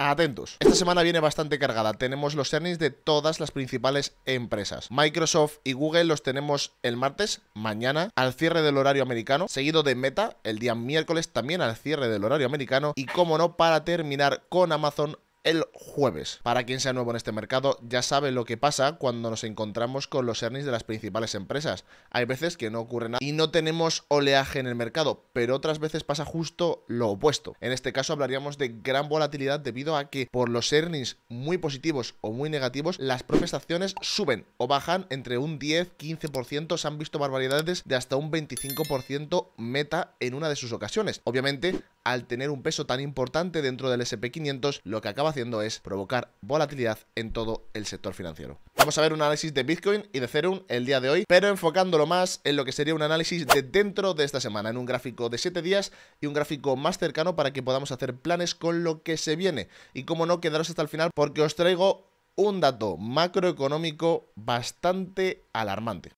Atentos. Esta semana viene bastante cargada. Tenemos los earnings de todas las principales empresas. Microsoft y Google los tenemos el martes, mañana, al cierre del horario americano, seguido de Meta el día miércoles también al cierre del horario americano y como no para terminar con Amazon el jueves. Para quien sea nuevo en este mercado, ya sabe lo que pasa cuando nos encontramos con los earnings de las principales empresas. Hay veces que no ocurre nada y no tenemos oleaje en el mercado, pero otras veces pasa justo lo opuesto. En este caso hablaríamos de gran volatilidad debido a que por los earnings muy positivos o muy negativos, las propias acciones suben o bajan entre un 10-15%, se han visto barbaridades de hasta un 25% meta en una de sus ocasiones. Obviamente, al tener un peso tan importante dentro del SP500, lo que acaba haciendo es provocar volatilidad en todo el sector financiero. Vamos a ver un análisis de Bitcoin y de Ethereum el día de hoy, pero enfocándolo más en lo que sería un análisis de dentro de esta semana, en un gráfico de 7 días y un gráfico más cercano para que podamos hacer planes con lo que se viene. Y como no, quedaros hasta el final porque os traigo un dato macroeconómico bastante alarmante.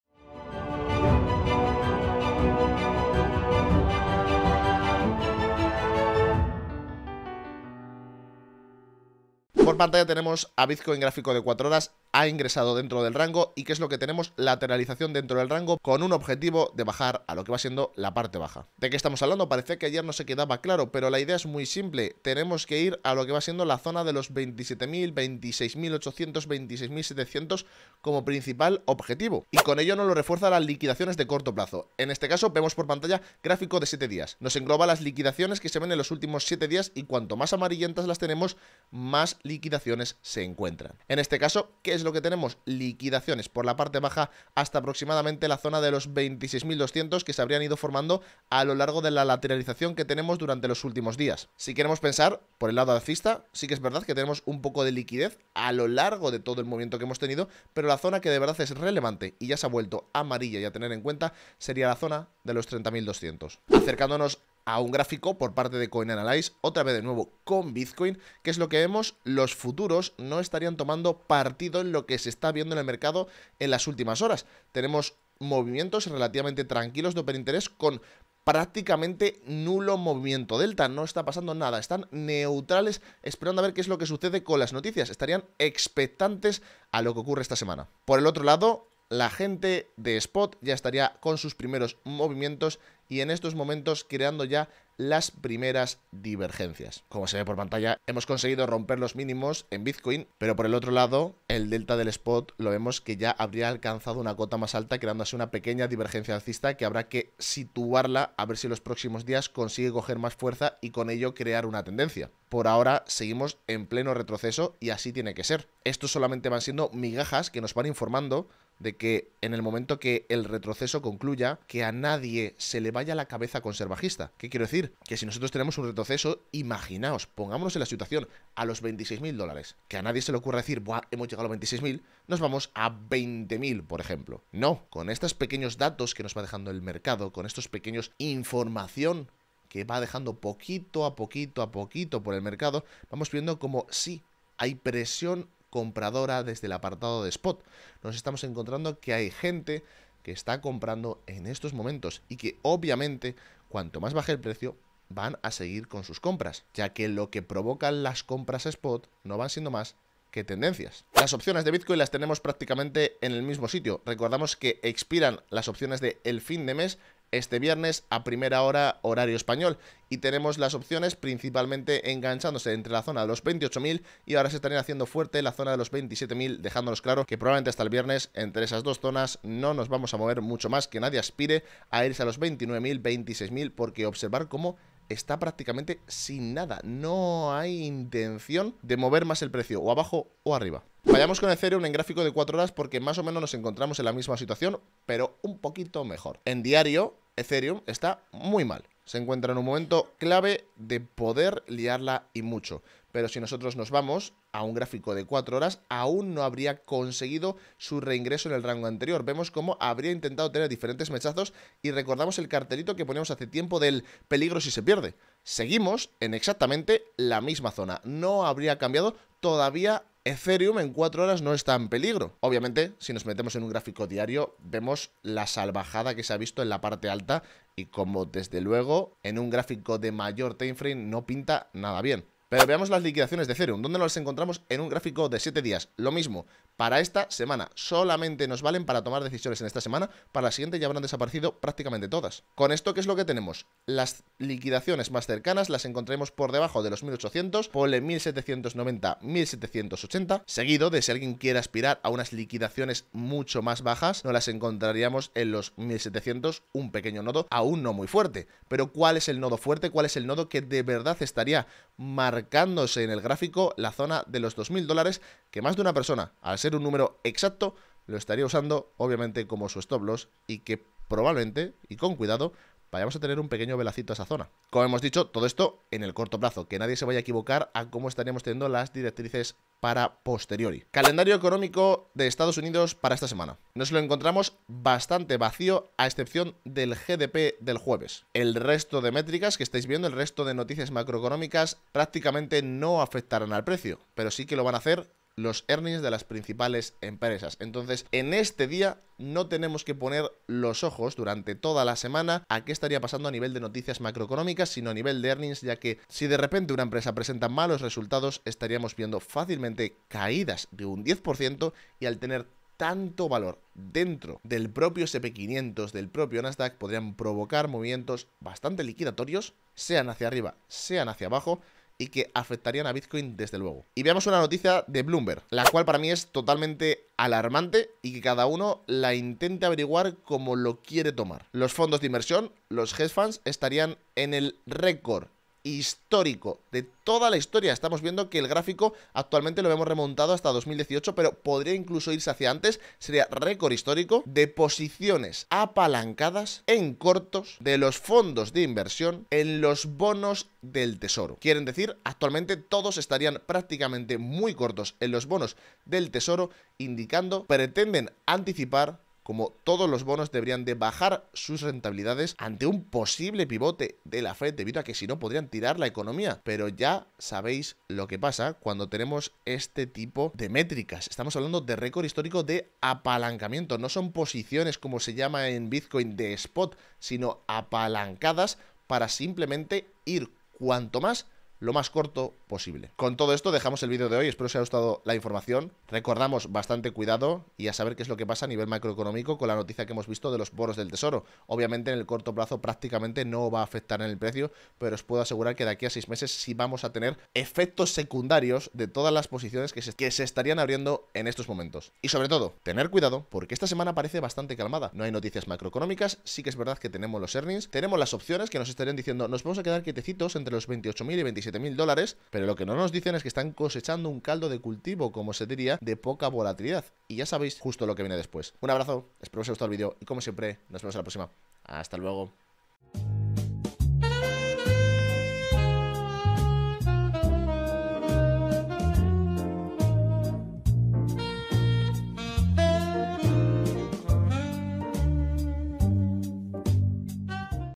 Por pantalla tenemos a Bitcoin gráfico de 4 horas ha ingresado dentro del rango y qué es lo que tenemos, lateralización dentro del rango con un objetivo de bajar a lo que va siendo la parte baja. ¿De qué estamos hablando? Parece que ayer no se quedaba claro, pero la idea es muy simple. Tenemos que ir a lo que va siendo la zona de los 27.000, 26.800, 26.700 como principal objetivo. Y con ello nos lo refuerza las liquidaciones de corto plazo. En este caso vemos por pantalla gráfico de 7 días. Nos engloba las liquidaciones que se ven en los últimos 7 días y cuanto más amarillentas las tenemos, más liquidaciones se encuentran. En este caso, ¿qué es es lo que tenemos, liquidaciones por la parte baja hasta aproximadamente la zona de los 26.200 que se habrían ido formando a lo largo de la lateralización que tenemos durante los últimos días. Si queremos pensar por el lado alcista, sí que es verdad que tenemos un poco de liquidez a lo largo de todo el movimiento que hemos tenido, pero la zona que de verdad es relevante y ya se ha vuelto amarilla y a tener en cuenta sería la zona de los 30.200. Acercándonos a un gráfico por parte de CoinAnalyze, otra vez de nuevo con Bitcoin, que es lo que vemos, los futuros no estarían tomando partido en lo que se está viendo en el mercado en las últimas horas. Tenemos movimientos relativamente tranquilos de interés con prácticamente nulo movimiento delta, no está pasando nada, están neutrales esperando a ver qué es lo que sucede con las noticias, estarían expectantes a lo que ocurre esta semana. Por el otro lado, la gente de Spot ya estaría con sus primeros movimientos y en estos momentos creando ya las primeras divergencias. Como se ve por pantalla, hemos conseguido romper los mínimos en Bitcoin, pero por el otro lado, el delta del spot lo vemos que ya habría alcanzado una cota más alta, así una pequeña divergencia alcista que habrá que situarla a ver si los próximos días consigue coger más fuerza y con ello crear una tendencia. Por ahora seguimos en pleno retroceso y así tiene que ser. Estos solamente van siendo migajas que nos van informando de que en el momento que el retroceso concluya, que a nadie se le vaya la cabeza conservajista. ¿Qué quiero decir? Que si nosotros tenemos un retroceso, imaginaos, pongámonos en la situación a los 26.000 dólares, que a nadie se le ocurra decir, Buah, hemos llegado a los 26.000, nos vamos a 20.000, por ejemplo. No, con estos pequeños datos que nos va dejando el mercado, con estos pequeños información que va dejando poquito a poquito a poquito por el mercado, vamos viendo como sí hay presión compradora desde el apartado de spot. Nos estamos encontrando que hay gente que está comprando en estos momentos y que obviamente cuanto más baje el precio van a seguir con sus compras, ya que lo que provocan las compras spot no van siendo más que tendencias. Las opciones de Bitcoin las tenemos prácticamente en el mismo sitio. Recordamos que expiran las opciones de el fin de mes este viernes a primera hora horario español y tenemos las opciones principalmente enganchándose entre la zona de los 28.000 y ahora se estarían haciendo fuerte la zona de los 27.000 dejándonos claro que probablemente hasta el viernes entre esas dos zonas no nos vamos a mover mucho más que nadie aspire a irse a los 29.000 26.000 porque observar cómo está prácticamente sin nada. No hay intención de mover más el precio, o abajo o arriba. Vayamos con el Ethereum en gráfico de 4 horas porque más o menos nos encontramos en la misma situación, pero un poquito mejor. En diario, Ethereum está muy mal. Se encuentra en un momento clave de poder liarla y mucho. Pero si nosotros nos vamos a un gráfico de 4 horas, aún no habría conseguido su reingreso en el rango anterior. Vemos cómo habría intentado tener diferentes mechazos y recordamos el cartelito que poníamos hace tiempo del peligro si se pierde. Seguimos en exactamente la misma zona. No habría cambiado todavía Ethereum en 4 horas no está en peligro. Obviamente, si nos metemos en un gráfico diario, vemos la salvajada que se ha visto en la parte alta y como desde luego en un gráfico de mayor timeframe no pinta nada bien. Pero veamos las liquidaciones de Ethereum, donde las encontramos en un gráfico de 7 días. Lo mismo, para esta semana, solamente nos valen para tomar decisiones en esta semana, para la siguiente ya habrán desaparecido prácticamente todas. Con esto, ¿qué es lo que tenemos? Las liquidaciones más cercanas las encontraremos por debajo de los 1800, ponle 1790, 1780, seguido de si alguien quiere aspirar a unas liquidaciones mucho más bajas, nos las encontraríamos en los 1700, un pequeño nodo aún no muy fuerte. Pero ¿cuál es el nodo fuerte? ¿Cuál es el nodo que de verdad estaría marcando marcándose en el gráfico la zona de los 2.000 dólares que más de una persona, al ser un número exacto, lo estaría usando obviamente como su stop loss y que probablemente y con cuidado vayamos a tener un pequeño velacito a esa zona. Como hemos dicho, todo esto en el corto plazo, que nadie se vaya a equivocar a cómo estaríamos teniendo las directrices para posteriori. Calendario económico de Estados Unidos para esta semana. Nos lo encontramos bastante vacío a excepción del GDP del jueves. El resto de métricas que estáis viendo, el resto de noticias macroeconómicas prácticamente no afectarán al precio, pero sí que lo van a hacer los earnings de las principales empresas. Entonces, en este día no tenemos que poner los ojos durante toda la semana a qué estaría pasando a nivel de noticias macroeconómicas, sino a nivel de earnings, ya que si de repente una empresa presenta malos resultados, estaríamos viendo fácilmente caídas de un 10% y al tener tanto valor dentro del propio SP500, del propio Nasdaq, podrían provocar movimientos bastante liquidatorios, sean hacia arriba, sean hacia abajo, y que afectarían a Bitcoin desde luego. Y veamos una noticia de Bloomberg, la cual para mí es totalmente alarmante y que cada uno la intente averiguar como lo quiere tomar. Los fondos de inversión, los hedge funds, estarían en el récord histórico de toda la historia. Estamos viendo que el gráfico actualmente lo hemos remontado hasta 2018, pero podría incluso irse hacia antes. Sería récord histórico de posiciones apalancadas en cortos de los fondos de inversión en los bonos del tesoro. Quieren decir, actualmente todos estarían prácticamente muy cortos en los bonos del tesoro, indicando pretenden anticipar como todos los bonos deberían de bajar sus rentabilidades ante un posible pivote de la Fed debido a que si no podrían tirar la economía. Pero ya sabéis lo que pasa cuando tenemos este tipo de métricas. Estamos hablando de récord histórico de apalancamiento. No son posiciones como se llama en Bitcoin de spot, sino apalancadas para simplemente ir cuanto más lo más corto posible. Con todo esto dejamos el vídeo de hoy, espero os haya gustado la información. Recordamos bastante cuidado y a saber qué es lo que pasa a nivel macroeconómico con la noticia que hemos visto de los boros del tesoro. Obviamente en el corto plazo prácticamente no va a afectar en el precio, pero os puedo asegurar que de aquí a seis meses sí vamos a tener efectos secundarios de todas las posiciones que se, estarían abriendo en estos momentos. Y sobre todo, tener cuidado porque esta semana parece bastante calmada. No hay noticias macroeconómicas, sí que es verdad que tenemos los earnings, tenemos las opciones que nos estarían diciendo nos vamos a quedar quietecitos entre los 28.000 y 27 mil dólares, pero lo que no nos dicen es que están cosechando un caldo de cultivo, como se diría, de poca volatilidad. Y ya sabéis justo lo que viene después. Un abrazo, espero que os haya gustado el vídeo y como siempre, nos vemos en la próxima. Hasta luego.